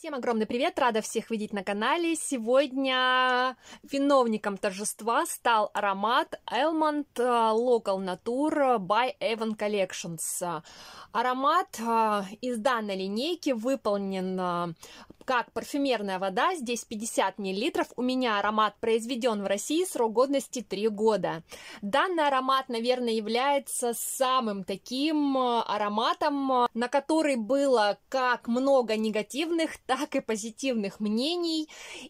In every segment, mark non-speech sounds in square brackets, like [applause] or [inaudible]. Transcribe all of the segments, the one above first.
Всем огромный привет, рада всех видеть на канале. Сегодня виновником торжества стал аромат Elmond э, Local Nature by Evan Collections. Аромат э, из данной линейки выполнен э, как парфюмерная вода, здесь 50 мл. У меня аромат произведен в России, срок годности 3 года. Данный аромат, наверное, является самым таким э, ароматом, э, на который было как много негативных, [laughs] так и позитивных мнений.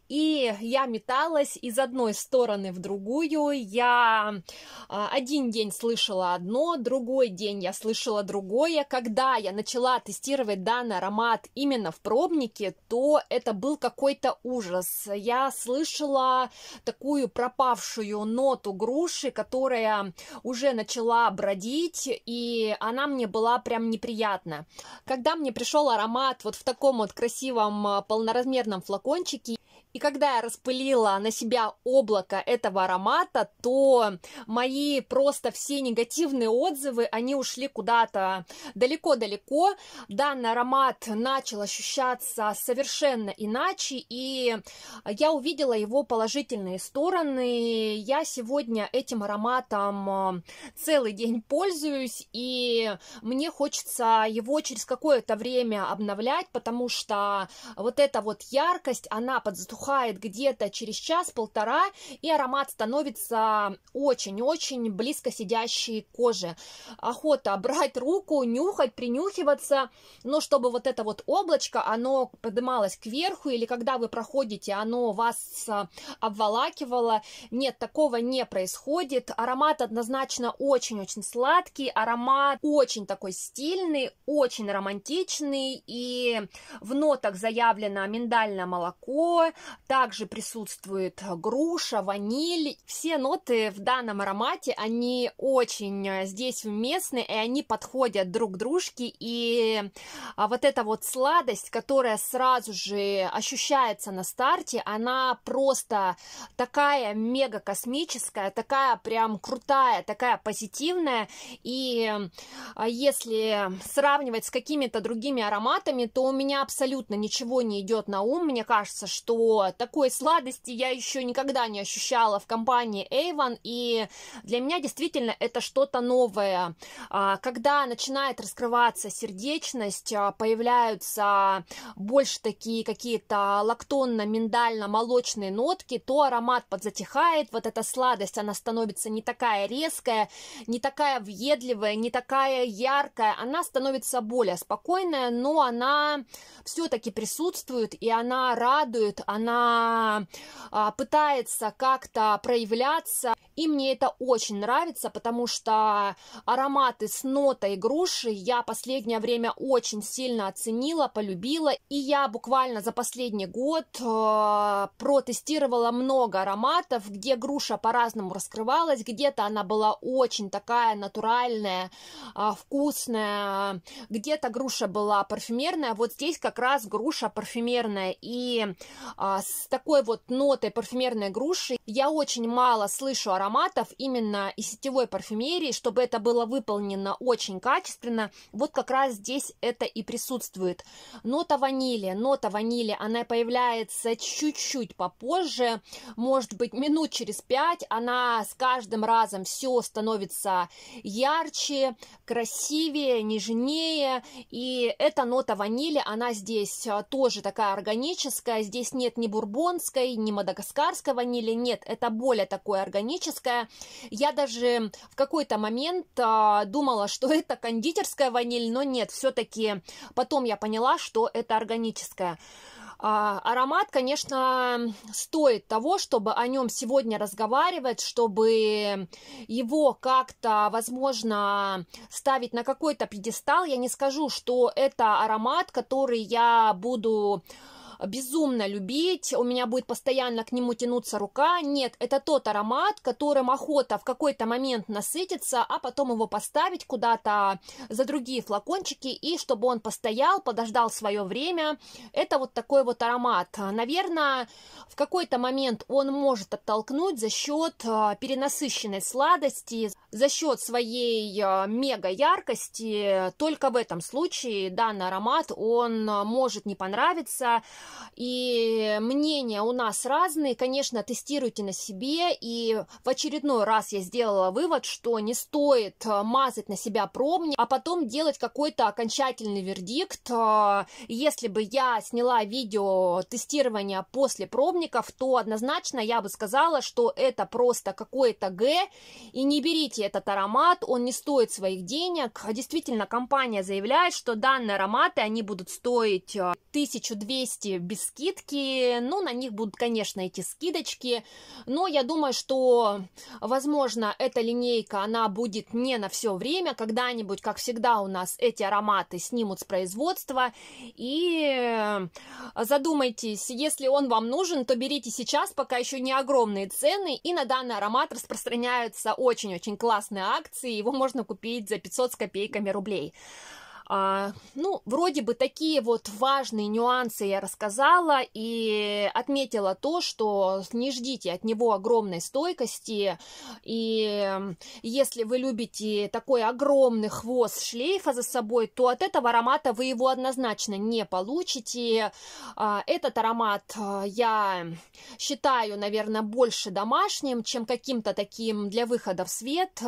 И я металась из одной стороны в другую. Я э, один день слышала одно, другой день я слышала другое. Когда я начала тестировать данный аромат именно в пробнике, то это был какой-то ужас. Я слышала такую пропавшую ноту груши, которая уже начала бродить, и она мне была прям неприятна. Когда мне пришел аромат вот в таком вот красивом э, полноразмерном флакончике, и когда я распылила на себя облако этого аромата, то мои просто все негативные отзывы, они ушли куда-то далеко-далеко. Данный аромат начал ощущаться совершенно иначе, и я увидела его положительные стороны. Я сегодня этим ароматом э, целый день пользуюсь, и мне хочется его через какое-то время обновлять, потому что вот эта вот яркость, она подзадумывается затухает где-то через час-полтора, и аромат становится очень-очень близко сидящей коже. Охота брать руку, нюхать, принюхиваться, но чтобы вот это вот облачко, оно поднималось кверху, или когда вы проходите, оно вас а, обволакивало. Нет, такого не происходит. Аромат однозначно очень-очень сладкий, аромат очень такой стильный, очень романтичный, и в нотах заявлено миндальное молоко, также присутствует груша, ваниль. Все ноты в данном аромате, они очень э, здесь уместны, и они подходят друг к дружке. И а, вот эта вот сладость, которая сразу же ощущается на старте, она просто такая мега космическая, такая прям крутая, такая позитивная. И а, если сравнивать с какими-то другими ароматами, то у меня абсолютно ничего не идет на ум. Мне кажется, что такой сладости я еще никогда не ощущала в компании Avon, и для меня действительно это что-то новое. А, когда начинает раскрываться сердечность, а, появляются больше такие какие-то лактонно-миндально-молочные нотки, то аромат подзатихает, вот эта сладость, она становится не такая резкая, не такая въедливая, не такая яркая, она становится более спокойная, но она все-таки присутствует, и она радует, она а, пытается как-то проявляться. И мне это очень нравится, потому что ароматы с нотой груши я последнее время очень сильно оценила, полюбила. И я буквально за последний год э, протестировала много ароматов, где груша по-разному раскрывалась, где-то она была очень такая натуральная, а, вкусная, где-то груша была парфюмерная, вот здесь как раз груша парфюмерная, и а, а, с такой вот нотой парфюмерной груши. Я очень мало слышу ароматов именно из сетевой парфюмерии, чтобы это было выполнено очень качественно. Вот как раз здесь это и присутствует. Нота ванили, нота ванили, она появляется чуть-чуть попозже, может быть минут через пять, она с каждым разом все становится ярче, красивее, нежнее, и эта нота ванили, она здесь а, тоже такая органическая, здесь нет нет ни бурбонской, ни мадагаскарской ванили, нет, это более такое органическое. Я даже в какой-то момент а, думала, что [laughs] это кондитерская ваниль, но нет, все-таки потом я поняла, что это органическая. А, аромат, конечно, стоит того, чтобы о нем сегодня разговаривать, чтобы его как-то, возможно, ставить на какой-то пьедестал. Я не скажу, что это аромат, который я буду безумно любить, у меня будет постоянно к нему тянуться рука. Нет, это тот аромат, которым охота в какой-то момент насытиться, а потом его поставить куда-то за другие флакончики, и чтобы он постоял, подождал свое время. Это вот такой вот аромат. Наверное, в какой-то момент он может оттолкнуть за счет э, перенасыщенной сладости, за счет своей э, мега яркости. Только в этом случае данный аромат, он э, может не понравиться, и мнения у нас разные. Конечно, тестируйте на себе, и в очередной раз я сделала вывод, что не стоит э, мазать на себя пробник, а потом делать какой-то окончательный вердикт. Э, если бы я сняла видео тестирования после пробников, то однозначно я бы сказала, что это просто какой то Г, и не берите этот аромат, он не стоит своих денег. Действительно, компания заявляет, что данные ароматы, они будут стоить 1200 э, без скидки. Ну, на них будут, конечно, эти скидочки. Но я думаю, что, возможно, эта линейка, она будет не на все время. Когда-нибудь, как всегда, у нас эти ароматы снимут с производства. И э, задумайтесь, если он вам нужен, то берите сейчас, пока еще не огромные цены. И на данный аромат распространяются очень-очень классные акции. Его можно купить за 500 с копейками рублей. А, ну, вроде бы такие вот важные нюансы я рассказала и отметила то, что не ждите от него огромной стойкости. И если вы любите такой огромный хвост шлейфа за собой, то от этого аромата вы его однозначно не получите. А, этот аромат а, я считаю, наверное, больше домашним, чем каким-то таким для выхода в свет.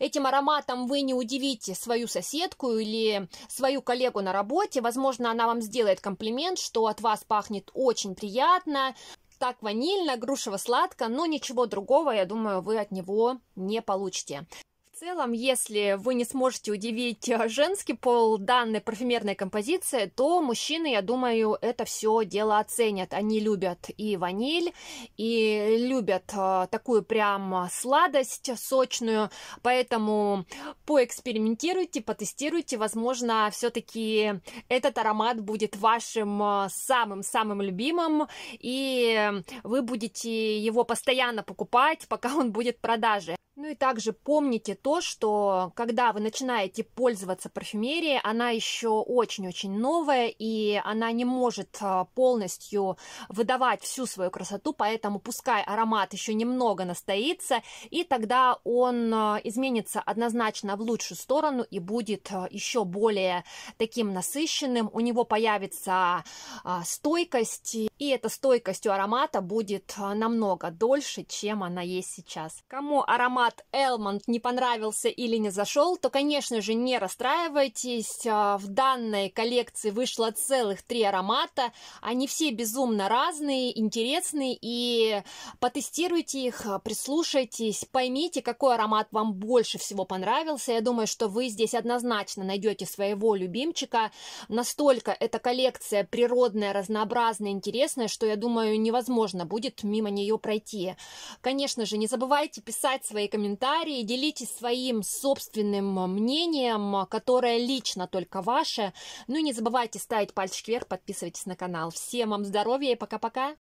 Этим ароматом вы не удивите свою соседку или свою коллегу на работе. Возможно, она вам сделает комплимент, что от вас пахнет очень приятно, так ванильно, грушево сладко, но ничего другого, я думаю, вы от него не получите. В целом, если вы не сможете удивить э, женский пол данной парфюмерной композиции, то мужчины, я думаю, это все дело оценят. Они любят и ваниль, и любят э, такую прям сладость сочную, поэтому поэкспериментируйте, потестируйте, возможно, все-таки этот аромат будет вашим э, самым-самым любимым, и вы будете его постоянно покупать, пока он будет в продаже. Ну и также помните то, что когда вы начинаете пользоваться парфюмерией, она еще очень-очень новая, и она не может э, полностью выдавать всю свою красоту, поэтому пускай аромат еще немного настоится, и тогда он э, изменится однозначно в лучшую сторону и будет э, еще более таким насыщенным, у него появится а, стойкость, и эта стойкость у аромата будет намного дольше, чем она есть сейчас. Кому аромат формат Элмонт не понравился или не зашел, то, конечно же, не расстраивайтесь. А, в данной коллекции вышло целых три аромата. Они все безумно разные, интересные, и потестируйте их, прислушайтесь, поймите, какой аромат вам больше всего понравился. Я думаю, что вы здесь однозначно найдете своего любимчика. Настолько эта коллекция природная, разнообразная, интересная, что, я думаю, невозможно будет мимо нее пройти. Конечно же, не забывайте писать свои комментарии, делитесь своим собственным а, мнением, а, которое лично только ваше. Ну и не забывайте ставить пальчик вверх, подписывайтесь на канал. Всем вам здоровья и пока-пока!